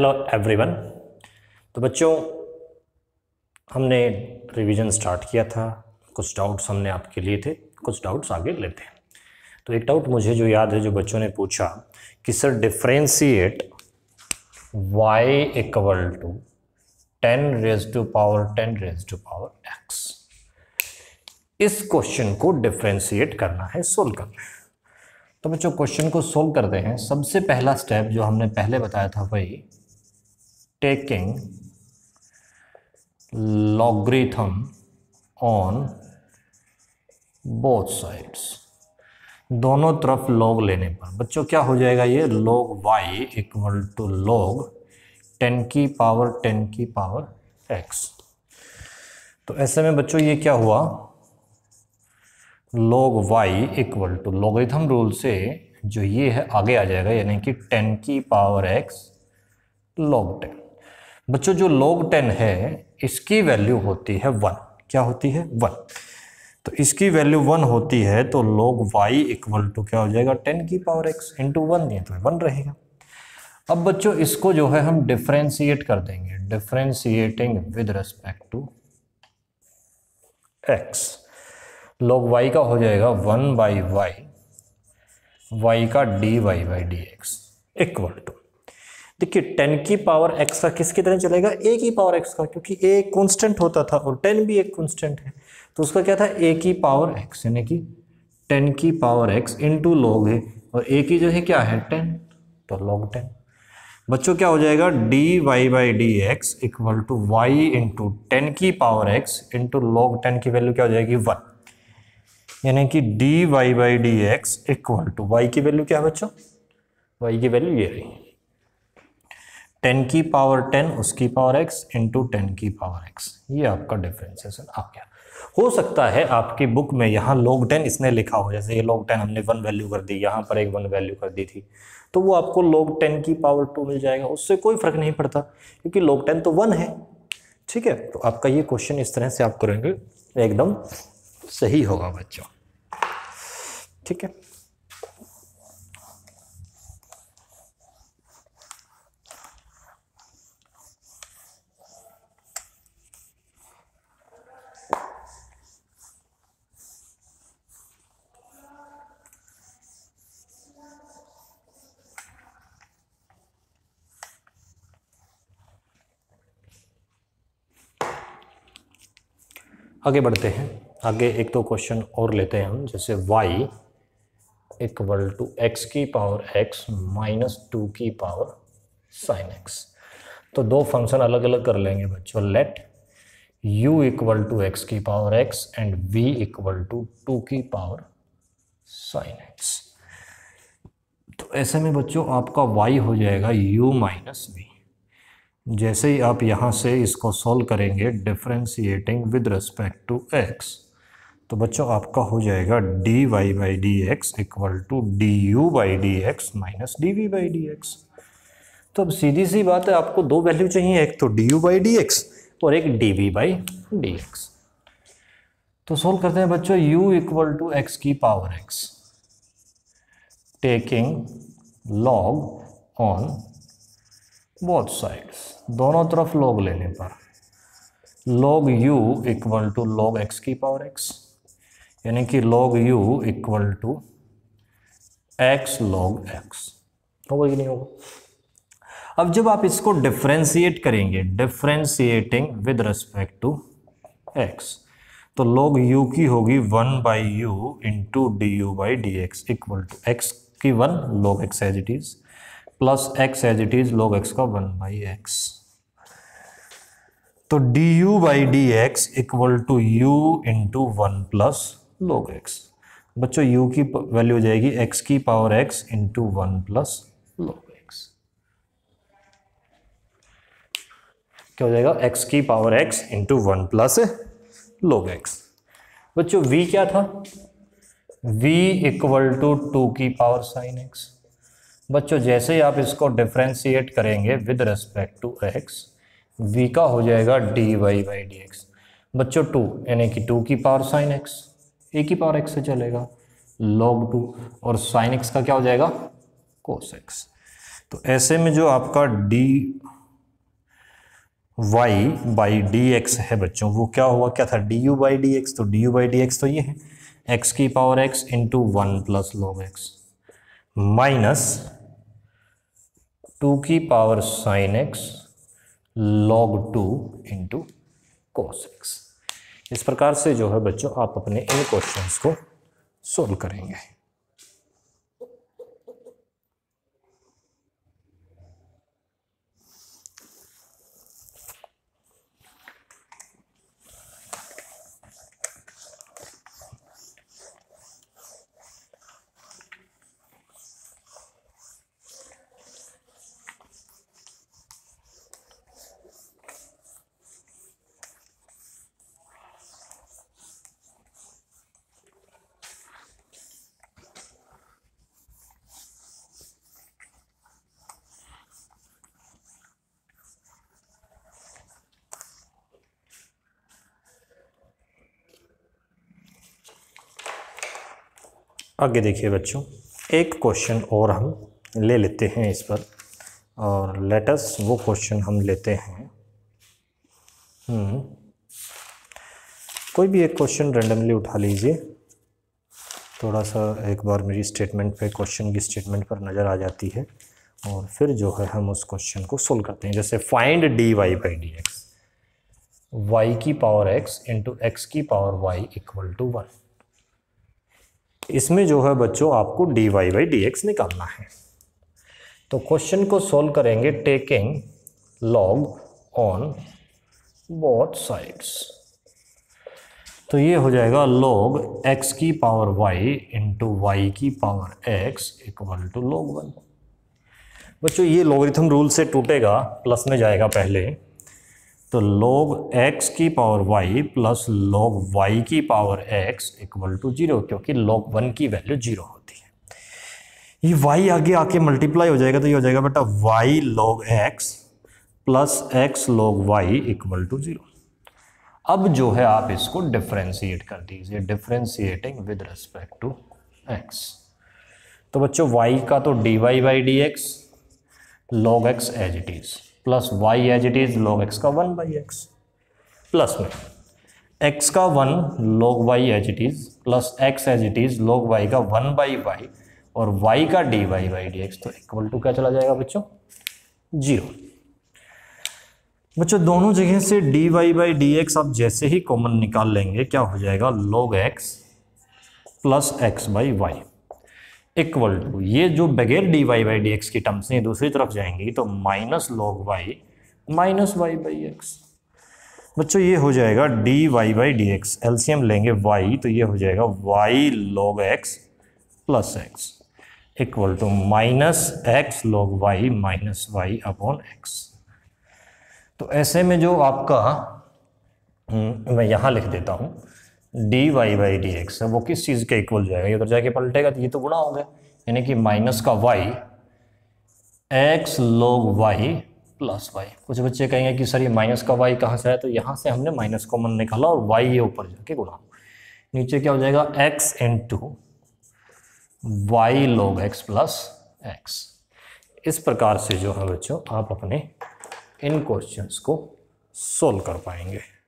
hello everyone तो बच्चों हमने रिवीजन स्टार्ट किया था कुछ डाउट्स हमने आपके लिए थे कुछ डाउट्स आगे लेते हैं तो एक डाउट मुझे जो याद है जो बच्चों ने पूछा कि sir differentiate y equal to ten raise to power ten raise to power x इस क्वेश्चन को डिफ्रेंसीट करना है सोल्व करना है तो बच्चों क्वेश्चन को सोल्व करते हैं सबसे पहला स्टेप जो हमने पहले बताया था वही taking logarithm on both sides दोनों तरफ log लेने पर बच्चों क्या हो जाएगा ये log y equal to log ten की पावर टेन की पावर x तो ऐसे में बच्चों ये क्या हुआ log y equal to logarithm rule से जो ये है आगे आ जाएगा यानी कि टेन की पावर x log टेन बच्चों जो लॉग टेन है इसकी वैल्यू होती है वन क्या होती है वन तो इसकी वैल्यू वन होती है तो लॉग वाई इक्वल टू क्या हो जाएगा टेन की पावर एक्स इंटू वन दिए तो वन रहेगा अब बच्चों इसको जो है हम डिफ्रेंशिएट कर देंगे differentiating with respect to x log y का हो जाएगा वन बाई वाई वाई का d y by d x equal to देखिए टेन की पावर एक्स का किसकी तरह चलेगा ए की पावर एक्स का क्योंकि ए कॉन्स्टेंट होता था और टेन भी एक कॉन्स्टेंट है तो उसका क्या था ए की पावर एक्स यानी कि टेन की पावर एक्स इंटू लॉग है और ए की जो है क्या है टेन तो लॉग टेन बच्चों क्या हो जाएगा d y by d x equal to y into ten की power x into log ten की वैल्यू क्या हो जाएगी वन यानी कि d y by d x equal to y की वैल्यू क्या है बच्चों वाई की वैल्यू ये रही टेन की पावर टेन उसकी पावर एक्स इंटू टेन की पावर एक्स ये आपका डिफ्रेंसिएशन आ गया हो सकता है आपकी बुक में यहाँ लॉग टेन इसने लिखा हो जैसे ये लॉग टेन हमने वन वैल्यू कर दी यहाँ पर एक वन वैल्यू कर दी थी तो वो आपको लॉग टेन की पावर टू मिल जाएगा उससे कोई फर्क नहीं पड़ता क्योंकि लॉग टेन तो वन है ठीक है तो आपका ये क्वेश्चन इस तरह से आप करेंगे एकदम सही होगा बच्चों ठीक है आगे बढ़ते हैं आगे एक दो तो क्वेश्चन और लेते हैं हम जैसे वाई इक्वल टू एक्स की पावर एक्स माइनस टू की पावर साइन एक्स तो दो फंक्शन अलग अलग कर लेंगे बच्चों let u equal to x की power x and v equal to two की पावर साइन एक्स तो ऐसे में बच्चों आपका y हो जाएगा u माइनस वी जैसे ही आप यहाँ से इसको सॉल्व करेंगे differentiating with respect to x तो बच्चों आपका हो जाएगा d y by d x equal to d u by d x minus d v by d x तो अब सीधी सी बात है आपको दो वैल्यू चाहिए एक तो d u by d x और एक d v by d x तो सोल्व करते हैं बच्चों यू इक्वल टू एक्स की power x taking log on both sides दोनों तरफ लॉग लेने पर log u equal to log x की पावर x यानी कि log u equal to x log x होगा कि नहीं होगा अब जब आप इसको डिफ्रेंशिएट करेंगे differentiating with respect to x तो लॉग u की होगी one by u into d u by d x equal to x की one log x as it is plus x as it is log x का one by x तो d u by d x equal to u into one plus log x बच्चों u की value हो जाएगी x की power x into one plus log x क्या हो जाएगा एक्स की power x into one plus log x बच्चों वी क्या था वी इक्वल टू टू की पावर साइन एक्स बच्चों जैसे ही आप इसको डिफ्रेंशिएट करेंगे with respect to x v का हो जाएगा d y by d x बच्चों टू यानी कि टू की पावर साइन एक्स ए की पावर एक्स से चलेगा लॉग टू और साइन एक्स का क्या हो जाएगा कोस एक्स तो ऐसे में जो आपका d y by d x है बच्चों वो क्या हुआ क्या था d u by d x तो d u by d x तो ये है एक्स की power x into one plus log x minus two की power sine x log two into cos x इस प्रकार से जो है बच्चों आप अपने इन क्वेश्चंस को सोल्व करेंगे आगे देखिए बच्चों एक क्वेश्चन और हम ले लेते हैं इस पर और लेटस वो क्वेश्चन हम लेते हैं हम्म, कोई भी एक क्वेश्चन रेंडमली उठा लीजिए थोड़ा सा एक बार मेरी स्टेटमेंट पे क्वेश्चन की स्टेटमेंट पर नज़र आ जाती है और फिर जो है हम उस क्वेश्चन को सोल्व करते हैं जैसे find d y by d x y की पावर एक्स इंटू एक्स की power y equal to one इसमें जो है बच्चों आपको d y by d x निकालना है तो क्वेश्चन को सॉल्व करेंगे taking log on both sides तो ये हो जाएगा लॉग x की पावर y इंटू वाई की power x equal to log one बच्चों ये लॉगरिथम रूल से टूटेगा प्लस में जाएगा पहले तो log x की power y plus log y की power x equal to zero क्योंकि log वन की वैल्यू जीरो होती है ये y आगे आके मल्टीप्लाई हो जाएगा तो ये हो जाएगा बेटा y log x plus x log y equal to zero अब जो है आप इसको डिफ्रेंशिएट कर दीजिए differentiating with respect to x तो बच्चों y का तो dy y d x log x as it is plus y as it is log x का वन बाई एक्स प्लस में एक्स का one log y as it is plus x as it is log y का one by Y और y का d y by d x तो equal to क्या चला जाएगा बच्चों जीरो बच्चों दोनों जगह से d y by d x आप जैसे ही कॉमन निकाल लेंगे क्या हो जाएगा log x plus x by y equal to ये जो बगैर d y by d x की टर्म्स हैं दूसरी तरफ जाएंगी तो minus log y minus y by x बच्चों ये हो जाएगा d y by d x LCM लेंगे वाई तो ये हो जाएगा y log x plus x equal to minus x log y minus y upon x तो ऐसे में जो आपका हम्म, मैं यहाँ लिख देता हूँ d y by d x वो किस चीज़ के इक्वल जाएगा इधर तो जाके पलटेगा तो ये तो गुणा हो गया यानी कि माइनस का y x log y plus y कुछ बच्चे कहेंगे कि सर ये माइनस का वाई कहाँ से आया तो यहाँ से हमने माइनस कॉमन निकाला और वाई ये ऊपर जाके गुणा नीचे क्या हो जाएगा x into y log x plus x इस प्रकार से जो है बच्चों आप अपने इन क्वेश्चंस को सोल्व कर पाएंगे